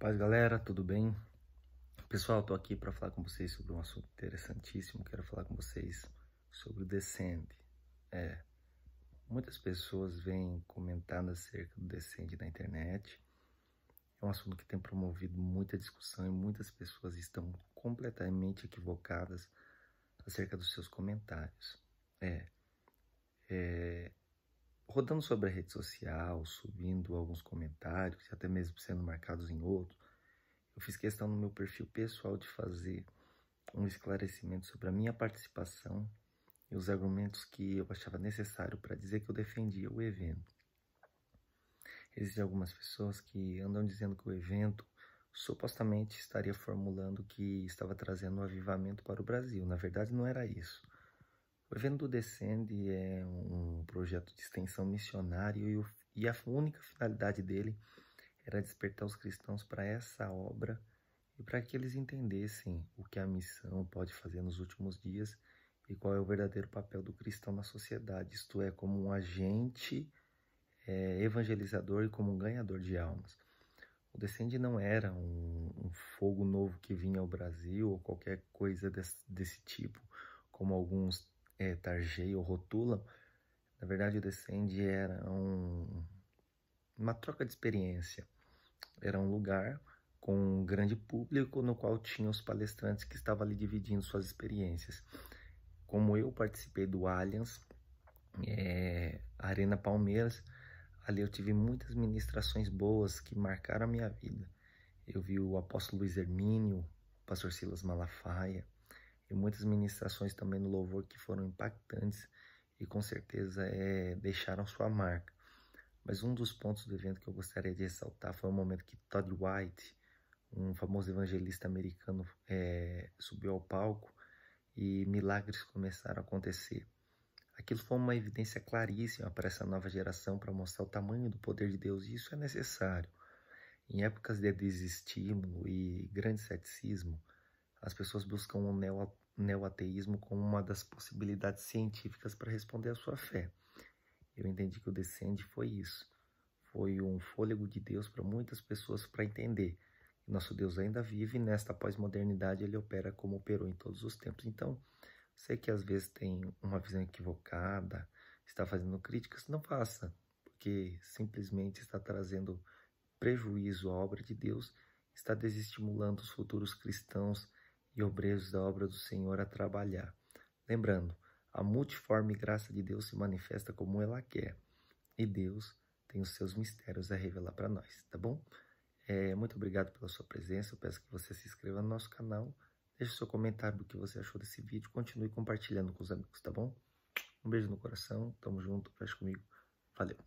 Paz galera, tudo bem? Pessoal, estou aqui para falar com vocês sobre um assunto interessantíssimo. Quero falar com vocês sobre o Descend. É, muitas pessoas vêm comentando acerca do Descend na internet. É um assunto que tem promovido muita discussão e muitas pessoas estão completamente equivocadas acerca dos seus comentários. É, é rodando sobre a rede social, subindo alguns comentários, até mesmo sendo marcados em outros, eu fiz questão no meu perfil pessoal de fazer um esclarecimento sobre a minha participação e os argumentos que eu achava necessário para dizer que eu defendia o evento. Existem algumas pessoas que andam dizendo que o evento supostamente estaria formulando que estava trazendo um avivamento para o Brasil. Na verdade, não era isso. O evento do Descende é um projeto de extensão missionário e, a única finalidade dele era despertar os cristãos para essa obra e para que eles entendessem o que a missão pode fazer nos últimos dias e qual é o verdadeiro papel do cristão na sociedade, isto é, como um agente é, evangelizador e como um ganhador de almas. O Descende não era um, um, fogo novo que vinha ao Brasil ou qualquer coisa desse, desse tipo, como alguns é, ou rotulam, na verdade o Descende era um, uma troca de experiência. Era um lugar com um grande público no qual tinha os palestrantes que estavam ali dividindo suas experiências. Como eu participei do Allianz, é, Arena Palmeiras, ali eu tive muitas ministrações boas que marcaram a minha vida. Eu vi o apóstolo Luiz Hermínio, o pastor Silas Malafaia, e muitas ministrações também no louvor que foram impactantes e com certeza é, deixaram sua marca. Mas um dos pontos do evento que eu gostaria de ressaltar foi o momento que Todd White, um famoso evangelista americano, é, subiu ao palco e milagres começaram a acontecer. Aquilo foi uma evidência claríssima para essa nova geração para mostrar o tamanho do poder de Deus e isso é necessário. Em épocas de desestímulo e grande ceticismo, as pessoas buscam um neoateísmo como uma das possibilidades científicas para responder à sua fé. Eu entendi que o Descende foi isso. Foi um fôlego de Deus para muitas pessoas para entender que nosso Deus ainda vive nesta pós-modernidade ele opera como operou em todos os tempos. Então, sei que às vezes tem uma visão equivocada, está fazendo críticas, não faça, porque simplesmente está trazendo prejuízo à obra de Deus, está desestimulando os futuros cristãos e obreiros da obra do Senhor a trabalhar. Lembrando, a multiforme graça de Deus se manifesta como ela quer. E Deus tem os seus mistérios a revelar para nós, tá bom? É, muito obrigado pela sua presença. Eu peço que você se inscreva no nosso canal. Deixe seu comentário do que você achou desse vídeo. Continue compartilhando com os amigos, tá bom? Um beijo no coração. Tamo junto. Fecha comigo. Valeu.